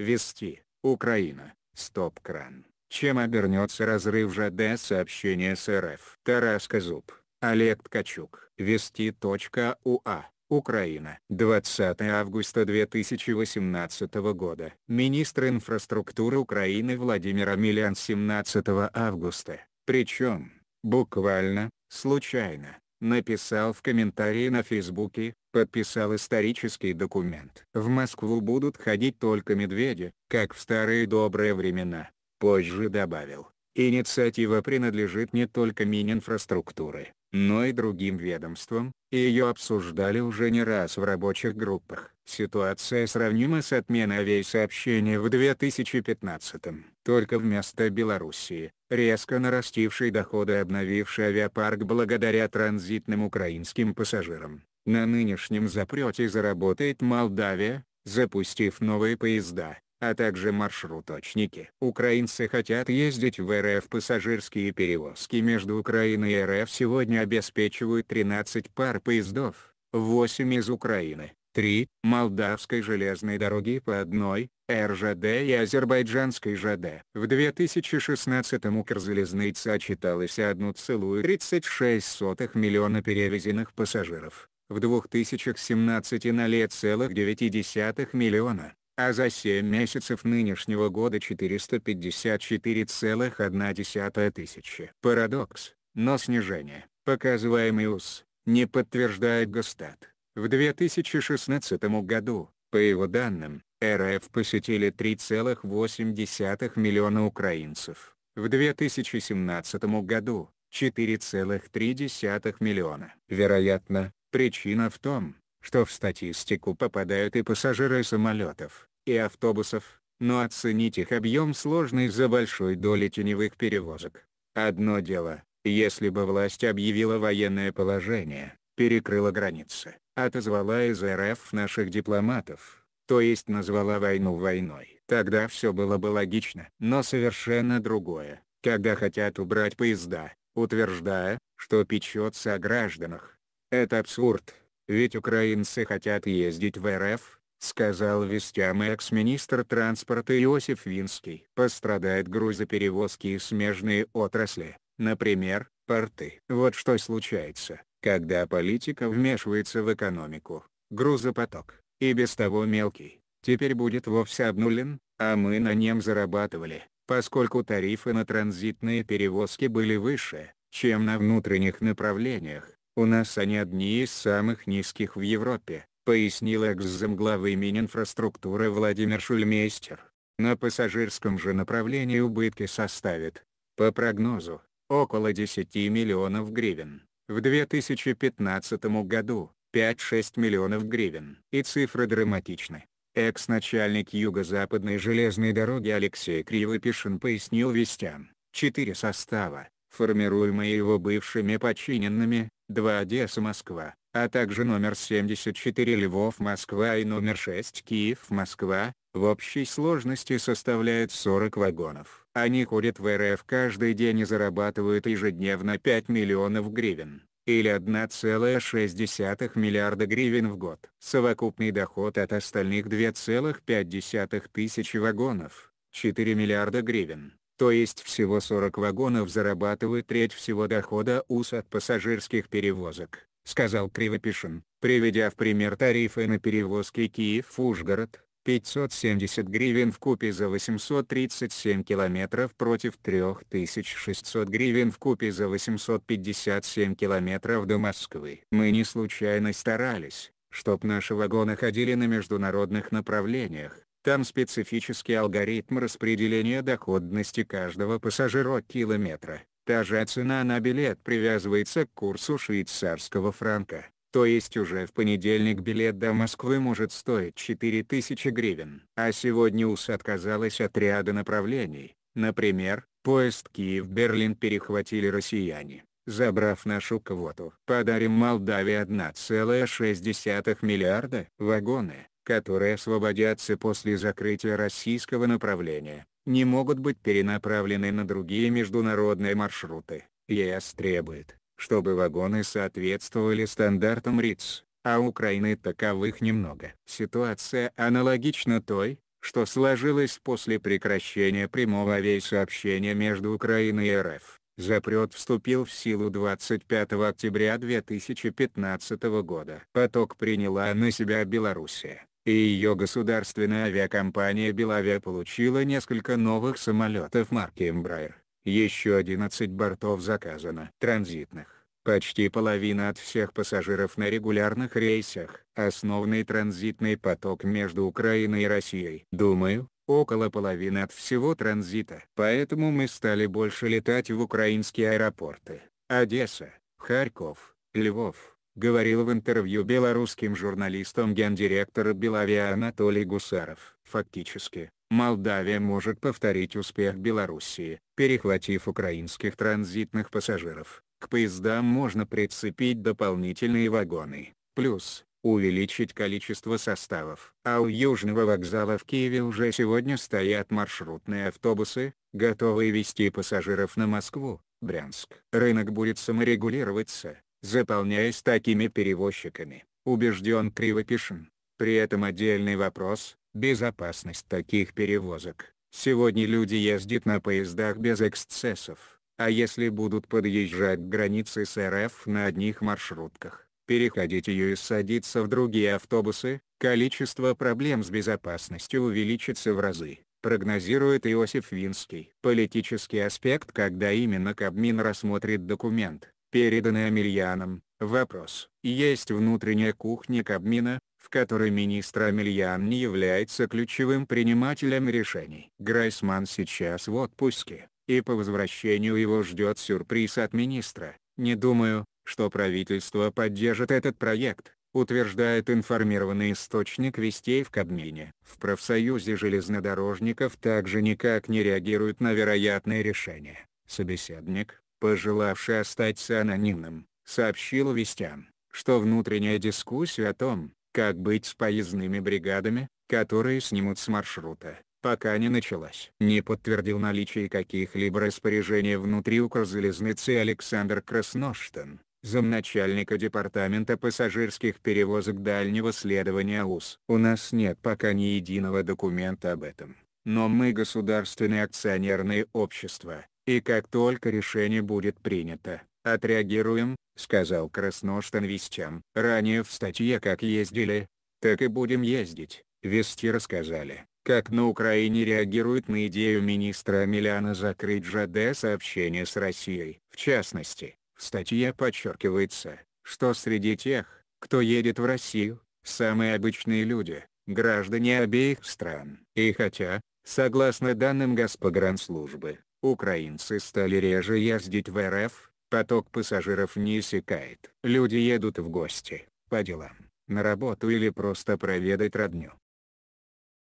Вести, Украина, стоп-кран. Чем обернется разрыв ЖД сообщения с РФ? Тарас Казуб, Олег Ткачук. Вести.уа. Украина. 20 августа 2018 года. Министр инфраструктуры Украины Владимир Амелиан 17 августа, причем, буквально, случайно, написал в комментарии на Фейсбуке, подписал исторический документ. В Москву будут ходить только медведи, как в старые добрые времена, позже добавил. Инициатива принадлежит не только Мининфраструктуры, но и другим ведомствам, и ее обсуждали уже не раз в рабочих группах. Ситуация сравнима с отменой авиасообщения в 2015 -м. Только вместо Белоруссии, резко нарастивший доходы обновивший авиапарк благодаря транзитным украинским пассажирам, на нынешнем запрете заработает Молдавия, запустив новые поезда, а также маршруточники. Украинцы хотят ездить в РФ. Пассажирские перевозки между Украиной и РФ сегодня обеспечивают 13 пар поездов, 8 из Украины, 3 – Молдавской железной дороги по одной, РЖД и Азербайджанской ЖД. В 2016-м Укрзалезница отчиталась 1,36 миллиона перевезенных пассажиров в 2017 на лет целых 9 миллиона, а за 7 месяцев нынешнего года 454,1 тысячи. Парадокс, но снижение, показываемый УС, не подтверждает Гостат. В 2016 году, по его данным, РФ посетили 3,8 миллиона украинцев. В 2017 году 4,3 миллиона. Вероятно, Причина в том, что в статистику попадают и пассажиры самолетов, и автобусов, но оценить их объем сложно из-за большой доли теневых перевозок. Одно дело, если бы власть объявила военное положение, перекрыла границы, отозвала из РФ наших дипломатов, то есть назвала войну войной, тогда все было бы логично. Но совершенно другое, когда хотят убрать поезда, утверждая, что печется о гражданах, это абсурд, ведь украинцы хотят ездить в РФ, сказал вестям экс-министр транспорта Иосиф Винский. Пострадают грузоперевозки и смежные отрасли, например, порты. Вот что случается, когда политика вмешивается в экономику, грузопоток, и без того мелкий, теперь будет вовсе обнулен, а мы на нем зарабатывали, поскольку тарифы на транзитные перевозки были выше, чем на внутренних направлениях, у нас они одни из самых низких в Европе, пояснил экс-замглавы Мининфраструктуры Владимир Шульмейстер. На пассажирском же направлении убытки составят, по прогнозу, около 10 миллионов гривен. В 2015 году 5-6 миллионов гривен. И цифры драматичны. Экс-начальник Юго-Западной железной дороги Алексей Кривопишин пояснил вестям, четыре состава, формируемые его бывшими подчиненными, 2 Одесса Москва, а также номер 74 Львов Москва и номер 6 Киев Москва, в общей сложности составляют 40 вагонов. Они ходят в РФ каждый день и зарабатывают ежедневно 5 миллионов гривен или 1,6 миллиарда гривен в год. Совокупный доход от остальных 2,5 тысячи вагонов, 4 миллиарда гривен то есть всего 40 вагонов зарабатывают треть всего дохода УС от пассажирских перевозок, сказал Кривопишин, приведя в пример тарифы на перевозки Киев-Ужгород, 570 гривен в купе за 837 километров против 3600 гривен в купе за 857 километров до Москвы. Мы не случайно старались, чтоб наши вагоны ходили на международных направлениях, там специфический алгоритм распределения доходности каждого пассажира километра. Та же цена на билет привязывается к курсу швейцарского франка, то есть уже в понедельник билет до Москвы может стоить 4000 гривен. А сегодня УС отказалась от ряда направлений, например, поезд Киев-Берлин перехватили россияне забрав нашу квоту. Подарим Молдавии 1,6 миллиарда. Вагоны, которые освободятся после закрытия российского направления, не могут быть перенаправлены на другие международные маршруты. ЕС требует, чтобы вагоны соответствовали стандартам РИЦ, а Украины таковых немного. Ситуация аналогична той, что сложилось после прекращения прямого авиасообщения между Украиной и РФ. Запрет вступил в силу 25 октября 2015 года. Поток приняла на себя Белоруссия и ее государственная авиакомпания «Белавиа» получила несколько новых самолетов марки Embraer. Еще 11 бортов заказано транзитных. Почти половина от всех пассажиров на регулярных рейсах. Основный транзитный поток между Украиной и Россией. Думаю, около половины от всего транзита. Поэтому мы стали больше летать в украинские аэропорты. Одесса, Харьков, Львов, говорил в интервью белорусским журналистам гендиректора Белавия Анатолий Гусаров. Фактически, Молдавия может повторить успех Белоруссии, перехватив украинских транзитных пассажиров. К поездам можно прицепить дополнительные вагоны, плюс, увеличить количество составов. А у Южного вокзала в Киеве уже сегодня стоят маршрутные автобусы, готовые вести пассажиров на Москву, Брянск. Рынок будет саморегулироваться, заполняясь такими перевозчиками, убежден Кривопишин. При этом отдельный вопрос – безопасность таких перевозок. Сегодня люди ездят на поездах без эксцессов, а если будут подъезжать к границе с РФ на одних маршрутках, переходить ее и садиться в другие автобусы, количество проблем с безопасностью увеличится в разы, прогнозирует Иосиф Винский. Политический аспект когда именно Кабмин рассмотрит документ, переданный Амельяном, вопрос. Есть внутренняя кухня Кабмина, в которой министр Амельян не является ключевым принимателем решений. Грайсман сейчас в отпуске, и по возвращению его ждет сюрприз от министра. Не думаю, что правительство поддержит этот проект, утверждает информированный источник вестей в Кабмине. В профсоюзе железнодорожников также никак не реагируют на вероятные решения. Собеседник, пожелавший остаться анонимным, сообщил вестям, что внутренняя дискуссия о том, как быть с поездными бригадами, которые снимут с маршрута, пока не началась. Не подтвердил наличие каких-либо распоряжений внутри Укрзалезницы Александр Красноштан, замначальника департамента пассажирских перевозок дальнего следования УС. У нас нет пока ни единого документа об этом. Но мы государственное акционерное общество, и как только решение будет принято, отреагируем», — сказал Красноштан вестям. «Ранее в статье как ездили, так и будем ездить». Вести рассказали, как на Украине реагируют на идею министра Амеляна закрыть ЖД сообщение с Россией. В частности, в статье подчеркивается, что среди тех, кто едет в Россию, самые обычные люди, граждане обеих стран. И хотя, согласно данным Госпогранслужбы, Украинцы стали реже ездить в РФ, поток пассажиров не иссякает. Люди едут в гости, по делам, на работу или просто проведать родню.